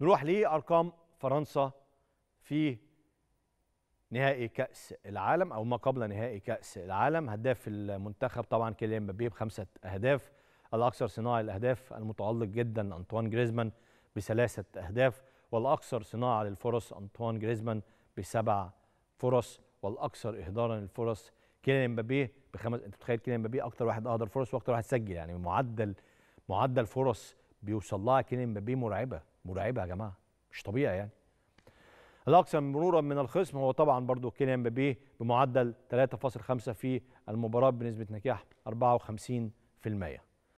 نروح لأرقام فرنسا في نهائي كأس العالم أو ما قبل نهائي كأس العالم هداف المنتخب طبعا كيليان مبابي بخمسة أهداف الأكثر صناعة الأهداف المتألق جدا أنطوان جريزمان بثلاثة أهداف والأكثر صناعة للفرص أنطوان جريزمان بسبع فرص والأكثر إهدارا للفرص كيليان مبابي بخمس أنت متخيل كيليان مبابي أكثر واحد أهدر فرص وأكثر واحد سجل يعني معدل معدل فرص بيوصل لها كيليان امبابي مرعبه مرعبه يا جماعه مش طبيعي يعني الاكثر مرورا من الخصم هو طبعا برضو كيليان امبابي بمعدل 3.5 في المباراه بنسبه نجاح 54%